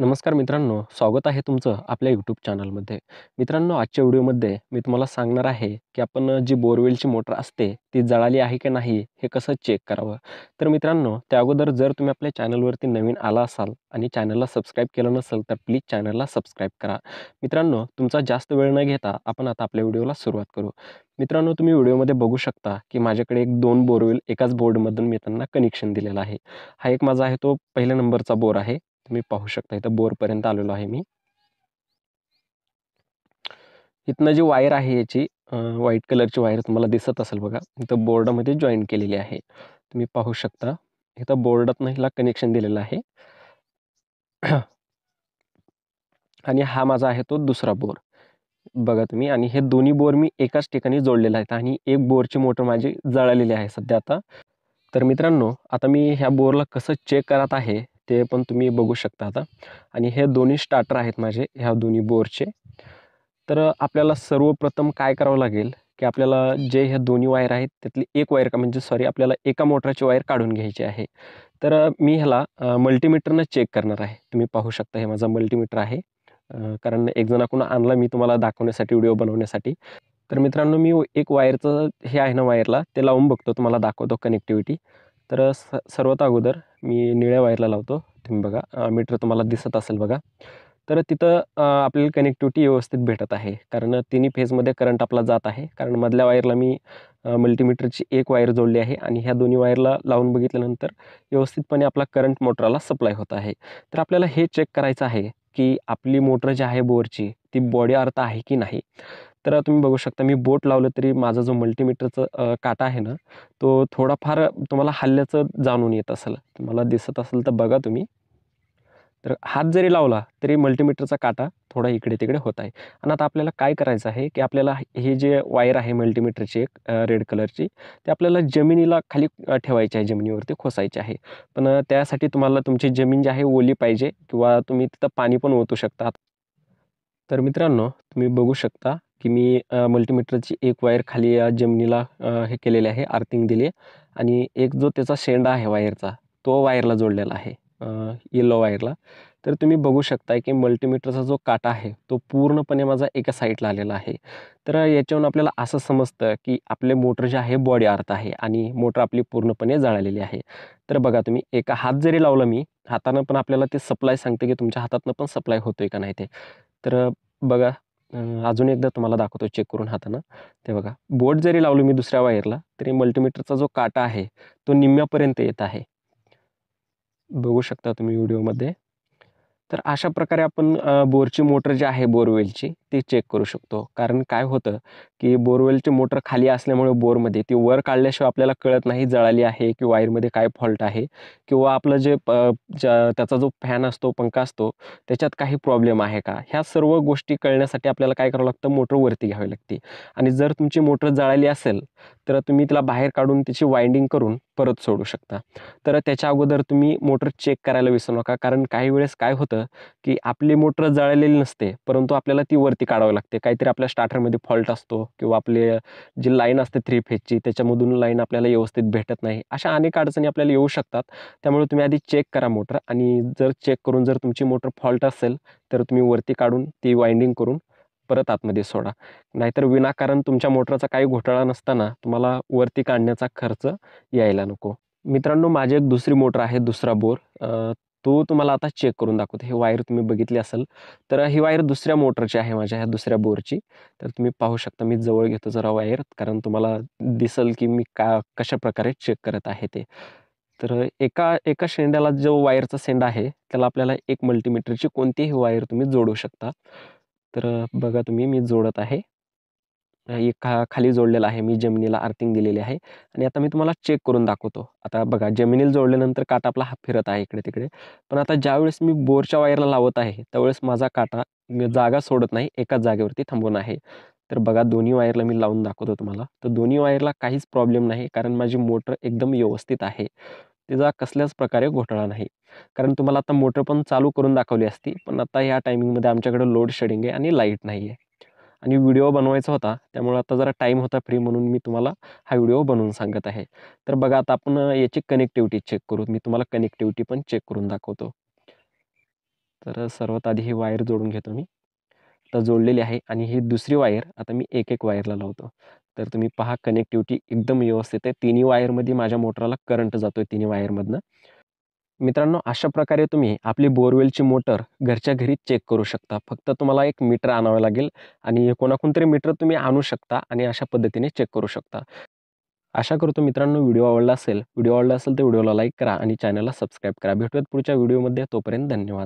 नमस्कार मित्रांनो स्वागत आहे तुमचं आपल्या यूट्यूब चॅनलमध्ये मित्रांनो आजच्या व्हिडिओमध्ये मी तुम्हाला सांगणार आहे की आपण जी बोरवेलची मोटर असते ती जळाली आहे की नाही हे कसं चेक करावं तर मित्रांनो त्या अगोदर जर तुम्ही आपल्या चॅनलवरती नवीन आला असाल आणि चॅनलला सबस्क्राईब केलं नसेल तर प्लीज चॅनलला सबस्क्राईब करा मित्रांनो तुमचा जास्त वेळ न घेता आपण आता आपल्या व्हिडिओला सुरुवात करू मित्रांनो तुम्ही व्हिडिओमध्ये बघू शकता की माझ्याकडे एक दोन बोरवेल एकाच बोर्डमधून मी त्यांना कनेक्शन दिलेलं आहे हा एक माझा आहे तो पहिल्या नंबरचा बोर आहे तुम्ही पाहू शकता इथं बोरपर्यंत आलेलो आहे मी इथनं जी वायर आहे याची व्हाईट कलरची वायर तुम्हाला दिसत असेल बघा इथं बोर्डमध्ये जॉईन केलेली आहे तुम्ही पाहू शकता इथं बोर्डातनं हिला कनेक्शन दिलेलं आहे आणि हा माझा आहे तो दुसरा बोर बघा तुम्ही आणि हे दोन्ही बोर मी एकाच ठिकाणी जोडलेला आहेत आणि एक बोरची मोटर माझी जळालेली आहे सध्या आता तर मित्रांनो आता मी ह्या बोरला कसं चेक करत आहे ते पण तुम्ही बघू शकता आता आणि हे दोन्ही स्टार्टर आहेत माझे ह्या दोन्ही बोरचे तर आपल्याला सर्वप्रथम काय करावं लागेल की आपल्याला जे ह्या दोन्ही वायर आहेत त्यातली एक वायर का म्हणजे सॉरी आपल्याला एका मोटरची वायर काढून घ्यायची आहे तर मी ह्याला मल्टीमीटरनं चेक करणार आहे तुम्ही पाहू शकता हे माझा मल्टीमीटर आहे कारण एक जणाकडून आणला मी तुम्हाला दाखवण्यासाठी व्हिडिओ बनवण्यासाठी तर मित्रांनो मी एक वायरचं हे आहे ना वायरला ते लावून बघतो तुम्हाला दाखवतो कनेक्टिव्हिटी तर स सर्वात अगोदर मी निळ्या वायरला लावतो तुम्ही बघा मीटर तुम्हाला दिसत असेल बघा तर तिथं आपल्याला कनेक्टिव्हिटी व्यवस्थित भेटत आहे कारण तिन्ही फेजमध्ये करंट आपला जात आहे कारण मधल्या वायरला मी मल्टीमीटरची एक वायर जोडली आहे आणि ह्या दोन्ही वायरला लावून बघितल्यानंतर व्यवस्थितपणे आपला करंट मोटरला सप्लाय होत आहे तर आपल्याला हे चेक करायचं आहे की आपली मोटर जी आहे बोरची ती बॉडी अर्थ आहे की नाही तर तुम्ही बघू शकता मी बोट लावलं तरी माझा जो मल्टीमीटरचा काटा आहे ना तो थोडाफार तुम्हाला हल्ल्याचं जाणून येत असेल तुम्हाला दिसत असेल तर बघा तुम्ही तर हात जरी लावला तरी मल्टीमीटरचा काटा थोडा इकडे तिकडे होत आहे आणि आता आपल्याला काय करायचं आहे की आपल्याला हे जे वायर आहे मल्टीमीटरची एक रेड कलरची ते आपल्याला जमिनीला खाली ठेवायची आहे जमिनीवरती खोसायचे आहे पण त्यासाठी तुम्हाला तुमची जमीन जी आहे ओली पाहिजे किंवा तुम्ही तिथं पाणी पण ओतू शकता तर मित्रांनो तुम्ही बघू शकता की मी मल्टीमीटरची एक वायर खाली जमिनीला हे केलेले आहे आर्थिंग दिली आणि एक जो त्याचा शेंडा आहे वायरचा तो वायरला जोडलेला आहे येलो वायरला तर तुम्ही बघू शकताय की मल्टीमीटरचा जो काटा आहे तो पूर्णपणे माझा एका साईडला आलेला आहे तर याच्यावरून आपल्याला असं समजतं की आपले मोटर जे आहे बॉडी आर्थ आहे आणि मोटर आपली पूर्णपणे जळालेली आहे तर बघा तुम्ही एका हात जरी लावला मी हातानं पण आपल्याला ते सप्लाय सांगते की तुमच्या हातातनं पण सप्लाय होतोय का नाही ते तर बघा अजून एकदा तुम्हाला दाखवतो चेक करून हाताना ते बघा बोट जरी लावलो मी दुसऱ्या वायरला तरी मल्टीमीटरचा जो काटा आहे तो निम्म्यापर्यंत येत आहे बघू शकता तुम्ही व्हिडिओमध्ये तर अशा प्रकारे आपण बोरची मोटर जी आहे बोरवेलची ते चेक करू शकतो कारण काय होतं की बोरवेलची मोटर खाली असल्यामुळे बोरमध्ये ती वर काढल्याशिवाय आपल्याला कळत नाही जळाली आहे की वायरमध्ये काय फॉल्ट आहे किंवा आपलं जे त्याचा जो फॅन असतो पंखा असतो त्याच्यात काही प्रॉब्लेम आहे का ह्या सर्व गोष्टी कळण्यासाठी आपल्याला काय करावं लागतं मोटर वरती घ्यावी लागते आणि जर तुमची मोटर जळाली असेल तर तुम्ही तिला बाहेर काढून तिची वाइंडिंग करून परत सोडू शकता तर त्याच्या अगोदर तुम्ही मोटर चेक करायला विसरू नका कारण काही वेळेस काय होतं की आपली मोटर जळालेली नसते परंतु आपल्याला ती वरती ती काढावी लागते काहीतरी आपल्या स्टार्टरमध्ये फॉल्ट असतो किंवा आपले जी लाईन असते थ्री फेजची त्याच्यामधून लाईन आपल्याला व्यवस्थित भेटत नाही अशा अनेक अडचणी आपल्याला येऊ शकतात त्यामुळे तुम्ही आधी चेक करा मोटर आणि जर चेक करून जर तुमची मोटर फॉल्ट असेल तर तुम्ही वरती काढून ती वाइंडिंग करून परत आतमध्ये सोडा नाहीतर विनाकारण तुमच्या मोटरचा काही घोटाळा नसताना तुम्हाला वरती काढण्याचा खर्च यायला नको मित्रांनो माझी एक दुसरी मोटर आहे दुसरा बोर तो तुम्हाला आता चेक करून दाखवतो हे वायर तुम्ही बघितली असेल तर ही वायर दुसऱ्या मोटरची आहे माझ्या ह्या दुसऱ्या बोरची तर तुम्ही पाहू शकता मी जवळ घेतो जरा वायर कारण तुम्हाला दिसेल की मी का कशा प्रकारे चेक करत आहे ते तर एका एका शेंड्याला जो वायरचा सेंड आहे त्याला आपल्याला एक मल्टीमीटरची कोणतीही वायर तुम्ही जोडू शकता तर बघा तुम्ही मी जोडत आहे एक खा खाली जोडलेलं आहे मी जमिनीला अर्थिंग दिलेली आहे आणि आता मी तुम्हाला चेक करून दाखवतो आता बघा जमिनीला जोडल्यानंतर काटा आपला हा फिरत आहे इकडे तिकडे पण आता ज्यावेळेस मी बोरच्या वायरला लावत आहे त्यावेळेस माझा काटा जागा सोडत नाही एकाच जागेवरती थांबून आहे तर बघा दोन्ही वायरला मी लावून दाखवतो तुम्हाला तर दोन्ही वायरला काहीच प्रॉब्लेम नाही कारण माझी मोटर एकदम व्यवस्थित आहे तिचा कसल्याच प्रकारे घोटाळा नाही कारण तुम्हाला आता मोटर पण चालू करून दाखवली असती पण आता या टायमिंगमध्ये आमच्याकडे लोड शेडिंग आहे आणि लाईट नाही आहे आणि व्हिडिओ बनवायचा होता त्यामुळे आता जरा टाईम होता फ्री म्हणून मी तुम्हाला हा व्हिडिओ बनवून सांगत आहे तर बघा आता आपण याची कनेक्टिव्हिटी चेक करू मी तुम्हाला कनेक्टिव्हिटी पण चेक करून दाखवतो तर सर्वात आधी ही वायर जोडून घेतो मी आता जोडलेली आहे आणि ही दुसरी वायर आता मी एक एक वायरला लावतो तर तुम्ही पहा कनेक्टिव्हिटी एकदम व्यवस्थित आहे तिन्ही वायरमध्ये माझ्या मोटरला करंट जातो आहे तिन्ही वायरमधनं मित्रांनो अशा प्रकारे तुम्ही आपली बोरवेलची मोटर घरच्या घरी चेक करू शकता फक्त तुम्हाला एक मीटर आणावं लागेल आणि कोणाकोणतरी तरी मीटर तुम्ही आणू शकता आणि अशा पद्धतीने चेक करू शकता आशा करतो मित्रांनो व्हिडिओ आवडला असेल व्हिडिओ आवडला असेल तर व्हिडिओला लाईक करा आणि चॅनलला सबस्क्राईब करा भेटूयात पुढच्या व्हिडिओमध्ये तोपर्यंत धन्यवाद